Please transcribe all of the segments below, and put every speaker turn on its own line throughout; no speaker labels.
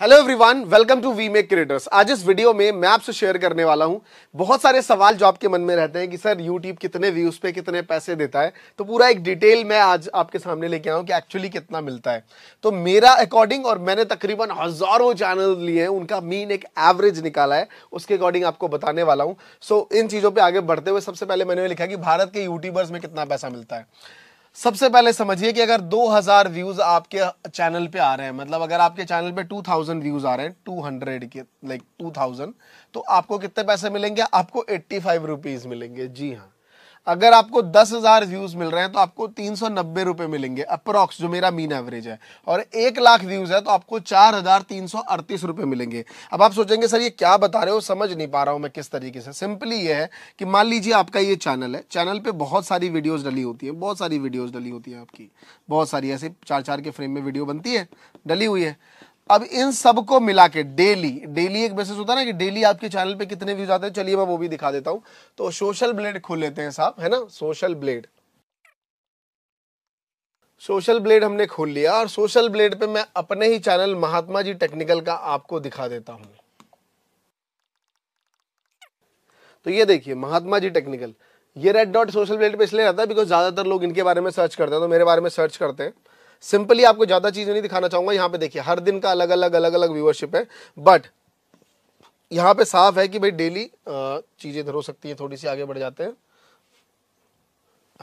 hello everyone welcome to we make creators आज इस video में मैं आपसे शेयर करने वाला हूं बहुत सारे सवाल जो आपके मन में रहते हैं कि सर यूट्यूब कितने व्यूज पे कितने पैसे देता है तो पूरा एक डिटेल मैं आज आपके सामने लेके आऊँ कि एक्चुअली कितना मिलता है तो मेरा अकॉर्डिंग और मैंने तकरीबन हज़ारों चैनल लिए हैं उनका मीन एक एवरेज निकाला है उसके अकॉर्डिंग आपको बताने वाला हूँ सो इन चीज़ों पर आगे बढ़ते हुए सबसे पहले मैंने लिखा कि भारत के यूट्यूबर्स में कितना पैसा मिलता है सबसे पहले समझिए कि अगर 2000 व्यूज आपके चैनल पे आ रहे हैं मतलब अगर आपके चैनल पे 2000 व्यूज आ रहे हैं 200 के लाइक 2000 तो आपको कितने पैसे मिलेंगे आपको एट्टी फाइव रुपीज मिलेंगे जी हाँ अगर आपको दस हज़ार व्यूज़ मिल रहे हैं तो आपको तीन सौ नब्बे रुपए मिलेंगे अप्रॉक्स जो मेरा मीन एवरेज है और एक लाख व्यूज़ है तो आपको चार हज़ार तीन सौ अड़तीस रुपए मिलेंगे अब आप सोचेंगे सर ये क्या बता रहे हो समझ नहीं पा रहा हूं मैं किस तरीके से सिंपली ये है कि मान लीजिए आपका ये चैनल है चैनल पर बहुत सारी वीडियोज़ डली होती है बहुत सारी वीडियोज़ डली होती है आपकी बहुत सारी ऐसे चार चार के फ्रेम में वीडियो बनती है डली हुई है अब इन सब को मिला के डेली डेली एक बेसिस होता है ना कि डेली आपके चैनल पे कितने व्यूज आते हैं चलिए मैं वो भी दिखा देता हूं तो सोशल ब्लेड खोल लेते हैं साहब है ना सोशल ब्लेड सोशल ब्लेड हमने खोल लिया और सोशल ब्लेड पे मैं अपने ही चैनल महात्मा जी टेक्निकल का आपको दिखा देता हूं तो ये देखिए महात्मा जी टेक्निकल ये रेड डॉट सोशल ब्लेड पे इसलिए रहता है बिकॉज ज़्यादातर लोग इनके बारे में सर्च करते हैं तो मेरे बारे में सर्च करते हैं सिंपली आपको ज़्यादा चीज़ें नहीं दिखाना चाहूंगा यहाँ पे देखिए हर दिन का अलग अलग अलग अलग व्यूअरशिप है बट यहाँ पे साफ है कि भाई डेली चीज़ें हो सकती है थोड़ी सी आगे बढ़ जाते हैं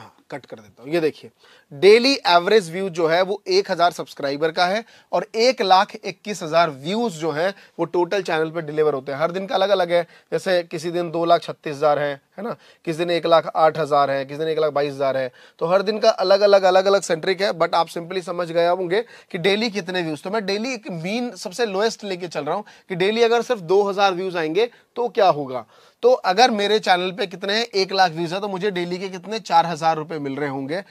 कट हाँ, कर देता हूं ये देखिए डेली एवरेज व्यू जो है वो एक हज़ार सब्सक्राइबर का है और एक लाख इक्कीस हज़ार व्यूज़ जो है वो टोटल चैनल पे डिलीवर होते हैं हर दिन का अलग अलग है जैसे किसी दिन दो लाख छत्तीस हज़ार है है ना किसी दिन एक लाख आठ हज़ार है किसी दिन एक लाख बाईस हज़ार है तो हर दिन का अलग अलग अलग अलग सेंट्रिक है बट आप सिंपली समझ गए होंगे कि डेली कितने व्यूज़ तो मैं डेली एक मीन सबसे लोएस्ट लेके चल रहा हूं कि डेली अगर सिर्फ दो व्यूज़ आएंगे तो क्या होगा तो अगर मेरे चैनल पे कितने हैं एक लाख व्यूज है तो मुझे डेली के कितने चार हजार रुपए मिल रहे होंगे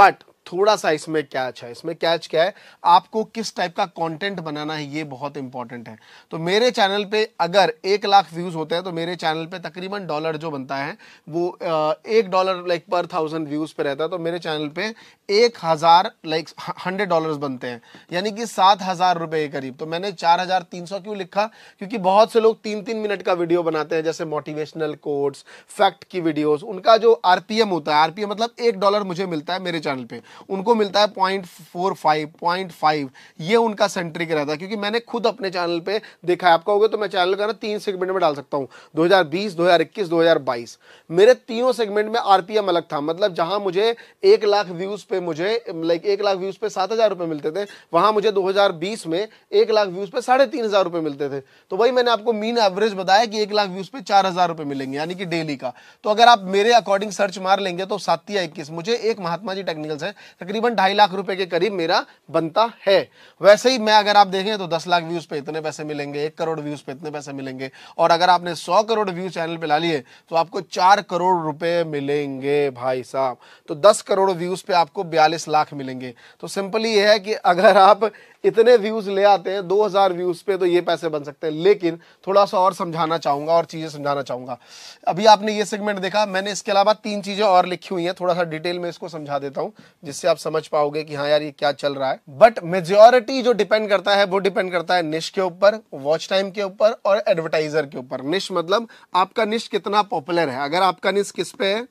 बट थोड़ा सा इसमें कैच है इसमें कैच क्या है आपको किस टाइप का कंटेंट बनाना है ये बहुत इंपॉर्टेंट है तो मेरे चैनल पे अगर एक लाख व्यूज होते हैं तो मेरे चैनल पे तकरीबन डॉलर जो बनता है वो एक डॉलर लाइक पर थाउजेंड व्यूज पे रहता है तो मेरे चैनल पे एक हज़ार लाइक हंड्रेड डॉलर बनते हैं यानी कि सात हज़ार रुपए के करीब तो मैंने चार हज़ार तीन सौ क्यों लिखा क्योंकि बहुत से लोग तीन तीन मिनट का वीडियो बनाते हैं जैसे मोटिवेशनल कोर्ट्स फैक्ट की वीडियोस उनका जो आरपीएम होता है आरपीएम मतलब एक डॉलर मुझे मिलता है मेरे चैनल पर उनको मिलता है point four five point five ये उनका सेंट्रिक रहता है क्योंकि मैंने खुद अपने चैनल पे देखा है आपका होगा तो मैं चैनल का ना तीन सेगमेंट में डाल सकता हूँ 2020 2021 2022 मेरे तीनों सेगमेंट में आरपीएम अलग था मतलब जहाँ मुझे एक लाख व्यूज़ पे मुझे लाइक एक लाख व्यूज़ पे सात हज़ार रुपये मिलते थे वहां मुझे 2020 में एक लाख व्यूज़ पे साढ़े तीन हज़ार रुपये मिलते थे तो वही मैंने आपको मीन एवरेज बताया कि एक लाख व्यूज़ पे चार हज़ार रुपये मिलेंगे यानी कि डेली का तो अगर आप मेरे अकॉर्डिंग सर्च मार लेंगे तो सात या इक्कीस मुझे एक महात्मा जी टेक्निकल्स है तकरीबन ढाई लाख रुपए के करीब मेरा बनता है वैसे ही मैं अगर आप देखें तो दस लाख व्यूज पे इतने पैसे मिलेंगे एक करोड़ व्यूज पे इतने पैसे मिलेंगे और अगर आपने सौ करोड़ व्यूज चैनल पे ला लिए तो आपको चार करोड़ रुपए मिलेंगे भाई साहब तो दस करोड़ व्यूज पे आपको बयालीस लाख मिलेंगे तो सिंपली ये है कि अगर आप इतने व्यूज ले आते हैं दो व्यूज पे तो ये पैसे बन सकते हैं लेकिन थोड़ा सा और समझाना चाहूंगा और चीज़ें समझाना चाहूंगा अभी आपने ये सेगमेंट देखा मैंने इसके अलावा तीन चीज़ें और लिखी हुई है थोड़ा सा डिटेल में इसको समझा देता हूं जिस जिससे आप समझ पाओगे कि हाँ यार ये क्या चल रहा है बट मेजोरिटी जो डिपेंड करता है वो डिपेंड करता है निश के ऊपर वॉच टाइम के ऊपर और एडवर्टाइजर के ऊपर निश मतलब आपका निश कितना पॉपुलर है अगर आपका निश किस पे है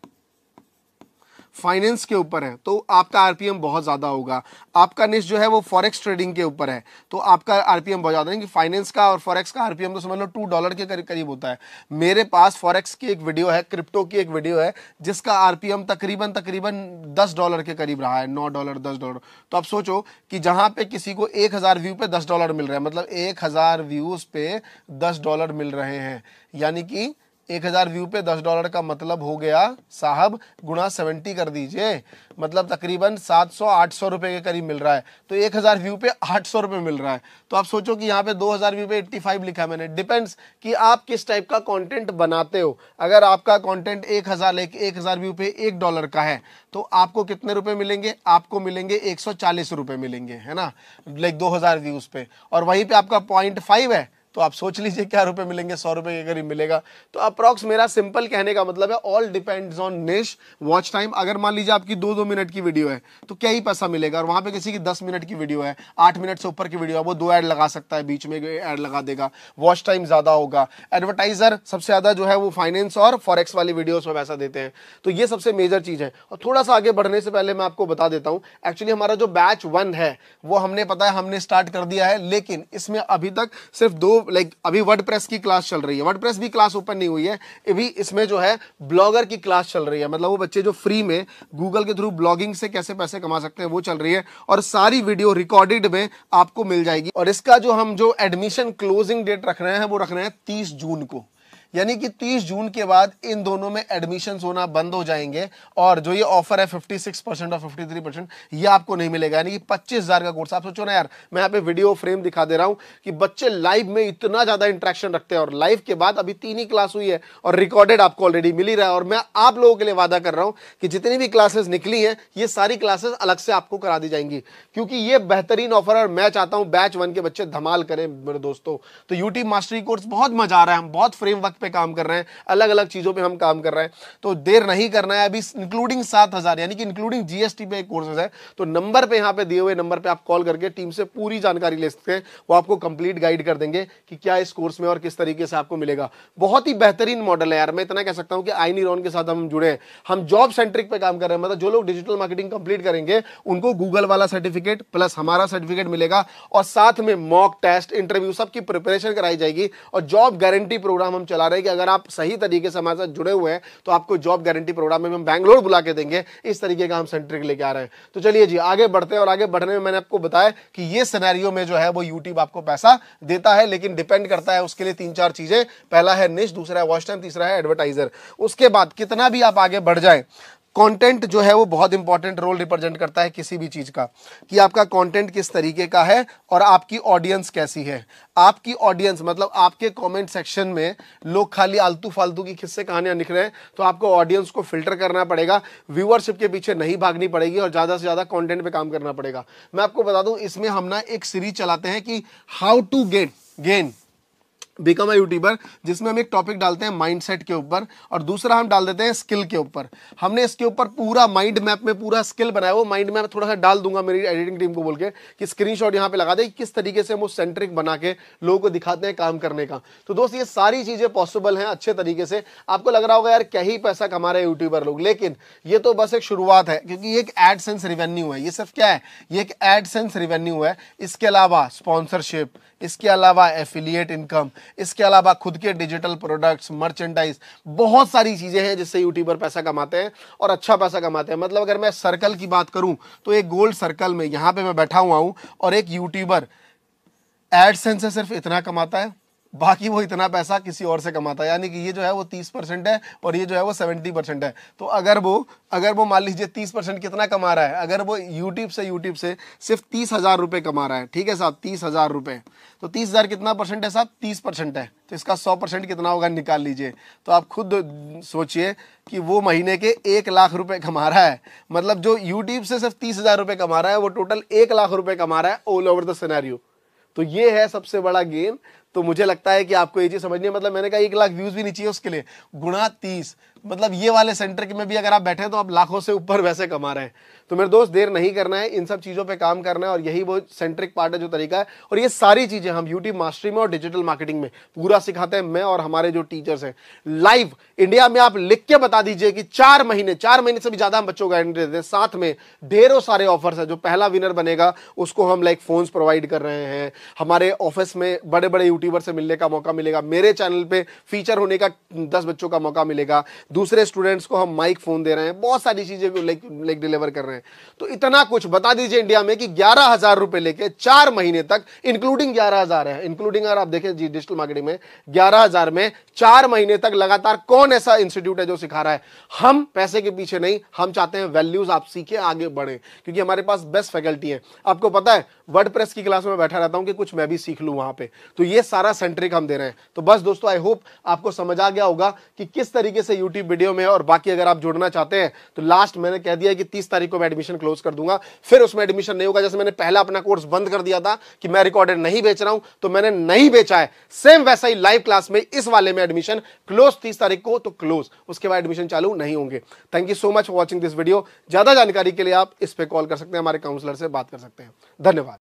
फाइनेंस के ऊपर है तो आपका आरपीएम बहुत ज़्यादा होगा आपका निश जो है वो फॉरेक्स ट्रेडिंग के ऊपर है तो आपका आरपीएम बहुत ज़्यादा है कि फाइनेंस का और फॉरेक्स का आरपीएम तो समझ लो टू डॉलर के करीब करीब होता है मेरे पास फॉरेक्स की एक वीडियो है क्रिप्टो की एक वीडियो है जिसका आरपीएम तकरीबन तकरीबन दस डॉलर के करीब रहा है नौ डॉलर दस डॉलर तो आप सोचो कि जहाँ पे किसी को एक हज़ार व्यू पे दस डॉलर मिल रहा है मतलब एक हज़ार व्यूज़ पे दस डॉलर मिल रहे हैं यानी कि एक हज़ार व्यू पे दस डॉलर का मतलब हो गया साहब गुणा सेवेंटी कर दीजिए मतलब तकरीबन सात सौ आठ सौ रुपये के करीब मिल रहा है तो एक हज़ार व्यू पे आठ सौ रुपये मिल रहा है तो आप सोचो कि यहाँ पे दो हज़ार व्यू पे एट्टी फाइव लिखा मैंने डिपेंड्स कि आप किस टाइप का कंटेंट बनाते हो अगर आपका कॉन्टेंट एक हज़ार लेके एक हज़ार व्यू पे एक डॉलर का है तो आपको कितने रुपये मिलेंगे आपको मिलेंगे एक मिलेंगे है ना लाइक दो हज़ार व्यूज़ पे और वहीं पर आपका पॉइंट है तो आप सोच लीजिए क्या रुपए मिलेंगे सौ रुपए के करीब मिलेगा तो अप्रॉक्स मेरा सिंपल कहने का मतलब है all depends on niche watch time अगर मान लीजिए आपकी दो दो मिनट की वीडियो है तो क्या ही पैसा मिलेगा और वहां पे किसी की दस मिनट की वीडियो है आठ मिनट से ऊपर की वीडियो है वो दो एड लगा सकता है बीच में एड लगा देगा वॉच टाइम ज्यादा होगा एडवर्टाइजर सबसे ज्यादा जो है वो फाइनेंस और फॉरेक्स वाली वीडियो में पैसा देते हैं तो ये सबसे मेजर चीज है और थोड़ा सा आगे बढ़ने से पहले मैं आपको बता देता हूँ एक्चुअली हमारा जो बैच वन है वो हमने पता है हमने स्टार्ट कर दिया है लेकिन इसमें अभी तक सिर्फ दो लाइक अभी वर्ड की क्लास चल रही है वर्ड भी क्लास ओपन नहीं हुई है अभी इसमें जो है ब्लॉगर की क्लास चल रही है मतलब वो बच्चे जो फ्री में गूगल के थ्रू ब्लॉगिंग से कैसे पैसे कमा सकते हैं वो चल रही है और सारी वीडियो रिकॉर्डेड में आपको मिल जाएगी और इसका जो हम जो एडमिशन क्लोजिंग डेट रख रहे हैं वो रख रहे हैं तीस जून को यानी कि 30 जून के बाद इन दोनों में एडमिशन होना बंद हो जाएंगे और जो ये ऑफर है 56 परसेंट और 53 परसेंट ये आपको नहीं मिलेगा यानी कि पच्चीस हजार का कोर्स आप सोचो ना यार मैं यहाँ पे वीडियो फ्रेम दिखा दे रहा हूँ कि बच्चे लाइव में इतना ज्यादा इंट्रैक्शन रखते हैं और लाइव के बाद अभी तीन ही क्लास हुई है और रिकॉर्डेड आपको ऑलरेडी मिली रहा है और मैं आप लोगों के लिए वादा कर रहा हूँ कि जितनी भी क्लासेस निकली है ये सारी क्लासेस अलग से आपको करा दी जाएंगी क्योंकि ये बेहतरीन ऑफर और मैं चाहता हूँ बैच वन के बच्चे धमाल करें मेरे दोस्तों तो यूट्यूब मास्टरी कोर्स बहुत मजा आ रहा है हम बहुत वक्त पे काम कर रहे हैं अलग अलग चीज़ों पे हम काम कर रहे हैं तो देर नहीं करना है अभी इंक्लूडिंग सात हज़ार यानी कि इंक्लूडिंग जीएसटी पे कोर्सेज है तो नंबर पे यहाँ पे दिए हुए नंबर पे आप कॉल करके टीम से पूरी जानकारी ले सकते हैं वो आपको कंप्लीट गाइड कर देंगे कि क्या इस कोर्स में और किस तरीके से आपको मिलेगा बहुत ही बेहतरीन मॉडल है यार मैं इतना कह सकता हूँ कि आई नीरॉन के साथ हम जुड़े हैं हम जॉब सेंट्रिक पे काम कर रहे हैं मतलब जो लोग डिजिटल मार्केटिंग कंप्लीट करेंगे उनको गूगल वाला सर्टिफिकेट प्लस हमारा सर्टिफिकेट मिलेगा और साथ में मॉक टेस्ट इंटरव्यू सबकी प्रिपरेशन कराई जाएगी और जॉब गारंटी प्रोग्राम हम चला दिलवा रहे हैं कि अगर आप सही तरीके से हमारे साथ जुड़े हुए हैं तो आपको जॉब गारंटी प्रोग्राम में हम बैंगलोर बुला के देंगे इस तरीके का हम सेंट्रिक लेके आ रहे हैं तो चलिए जी आगे बढ़ते हैं और आगे बढ़ने में मैंने आपको बताया कि ये सिनेरियो में जो है वो यूट्यूब आपको पैसा देता है लेकिन डिपेंड करता है उसके लिए तीन चार चीजें पहला है निश दूसरा है वॉच टाइम तीसरा है एडवर्टाइजर उसके बाद कितना भी आप आगे बढ़ जाए कंटेंट जो है वो बहुत इंपॉर्टेंट रोल रिप्रेजेंट करता है किसी भी चीज़ का कि आपका कंटेंट किस तरीके का है और आपकी ऑडियंस कैसी है आपकी ऑडियंस मतलब आपके कमेंट सेक्शन में लोग खाली आलतू फालतू की किस्से कहानियां लिख रहे हैं तो आपको ऑडियंस को फिल्टर करना पड़ेगा व्यूअरशिप के पीछे नहीं भागनी पड़ेगी और ज़्यादा से ज़्यादा कॉन्टेंट पर काम करना पड़ेगा मैं आपको बता दूँ इसमें हम ना एक सीरीज चलाते हैं कि how to get gain become a YouTuber जिसमें हम एक टॉपिक डालते हैं माइंडसेट के ऊपर और दूसरा हम डाल देते हैं स्किल के ऊपर हमने इसके ऊपर पूरा माइंड मैप में पूरा स्किल बनाया वो माइंड मैप थोड़ा सा डाल दूंगा मेरी एडिटिंग टीम को बोल के कि स्क्रीन शॉट यहाँ पे लगा दे कि किस तरीके से हम वो सेंट्रिक बना के लोगों को दिखाते हैं काम करने का तो दोस्त ये सारी चीज़ें पॉसिबल हैं अच्छे तरीके से आपको लग रहा होगा यार क्या ही पैसा कमा रहे यूट्यूबर लोग लेकिन ये तो बस एक शुरुआत है क्योंकि ये एक सेंस रिवेन्यू है ये सिर्फ क्या है ये एक एड सेंस रिवेन्यू है इसके अलावा स्पॉन्सरशिप इसके अलावा एफिलियट इनकम इसके अलावा खुद के डिजिटल प्रोडक्ट्स मर्चेंडाइज बहुत सारी चीज़ें हैं जिससे यूट्यूबर पैसा कमाते हैं और अच्छा पैसा कमाते हैं मतलब अगर मैं सर्कल की बात करूं तो एक गोल्ड सर्कल में यहां पर मैं बैठा हुआ हूं और एक यूट्यूबर एडसेंस से सिर्फ इतना कमाता है बाकी वो इतना पैसा किसी और से कमाता है यानी कि ये जो है वो तीस परसेंट है और ये जो है वो सेवेंटी परसेंट है तो अगर वो अगर वो मान लीजिए तीस परसेंट कितना कमा रहा है अगर वो यूट्यूब से यूट्यूब से सिर्फ तीस हज़ार रुपये कमा रहा है ठीक है साहब तीस हज़ार रुपये तो तीस हज़ार कितना परसेंट है साहब तीस परसेंट है तो इसका सौ परसेंट कितना होगा निकाल लीजिए तो आप खुद सोचिए कि वो महीने के एक लाख रुपए कमा रहा है मतलब जो यूट्यूब से सिर्फ तीस हज़ार रुपये कमा रहा है वो टोटल एक लाख रुपये कमा रहा है ऑल ओवर द सिनेरियो तो ये है सबसे बड़ा गेन तो मुझे लगता है कि आपको ये चीज़ समझनी है मतलब मैंने कहा एक लाख व्यूज़ भी नहीं चाहिए उसके लिए गुणा तीस मतलब ये वाले सेंटर में भी अगर आप बैठे तो आप लाखों से ऊपर वैसे कमा रहे हैं तो मेरे दोस्त देर नहीं करना है इन सब चीज़ों पे काम करना है और यही वो सेंट्रिक पार्ट है जो तरीका है और ये सारी चीज़ें हम यूट्यूब मास्टरी में और डिजिटल मार्केटिंग में पूरा सिखाते हैं मैं और हमारे जो टीचर्स हैं लाइव इंडिया में आप लिख के बता दीजिए कि चार महीने चार महीने से भी ज़्यादा हम बच्चों को एंट्री देते हैं साथ में ढेरों सारे ऑफर्स है जो पहला विनर बनेगा उसको हम लाइक फ़ोन्स प्रोवाइड कर रहे हैं हमारे ऑफिस में बड़े बड़े यूट्यूब यूट्यूबर से मिलने का मौका मिलेगा मेरे चैनल पे फीचर होने का दस बच्चों का मौका मिलेगा दूसरे स्टूडेंट्स को हम माइक फोन दे रहे हैं बहुत सारी चीजें लाइक डिलीवर कर रहे हैं तो इतना कुछ बता दीजिए इंडिया में कि ग्यारह हजार रुपए लेके चार महीने तक इंक्लूडिंग ग्यारह हजार है इंक्लूडिंग अगर आप देखें जी डिजिटल मार्केटिंग में ग्यारह हजार में चार महीने तक लगातार कौन ऐसा इंस्टीट्यूट है जो सिखा रहा है हम पैसे के पीछे नहीं हम चाहते हैं वैल्यूज आप सीखे आगे बढ़े क्योंकि हमारे पास बेस्ट फैकल्टी है आपको पता है वर्ड की क्लास में बैठा रहता हूं कि कुछ मैं भी सीख लू वहां पर तो यह सारा सेंट्रिक हम दे रहे हैं तो बस दोस्तों आई होप आपको समझ आ गया होगा कि किस तरीके से यूट्यूब वीडियो में और बाकी अगर आप जुड़ना चाहते हैं तो लास्ट मैंने कह दिया कि तीस तारीख को मैं एडमिशन क्लोज कर दूंगा फिर उसमें एडमिशन नहीं होगा जैसे मैंने पहला अपना कोर्स बंद कर दिया था कि मैं रिकॉर्डेड नहीं बेच रहा हूं तो मैंने नहीं बेचा है सेम वैसा ही लाइव क्लास में इस वाले में एडमिशन क्लोज तीस तारीख को तो क्लोज उसके बाद एडमिशन चालू नहीं होंगे thank you so much for watching this video ज्यादा जानकारी के लिए आप इस पर कॉल कर सकते हैं हमारे काउंसलर से बात कर सकते हैं धन्यवाद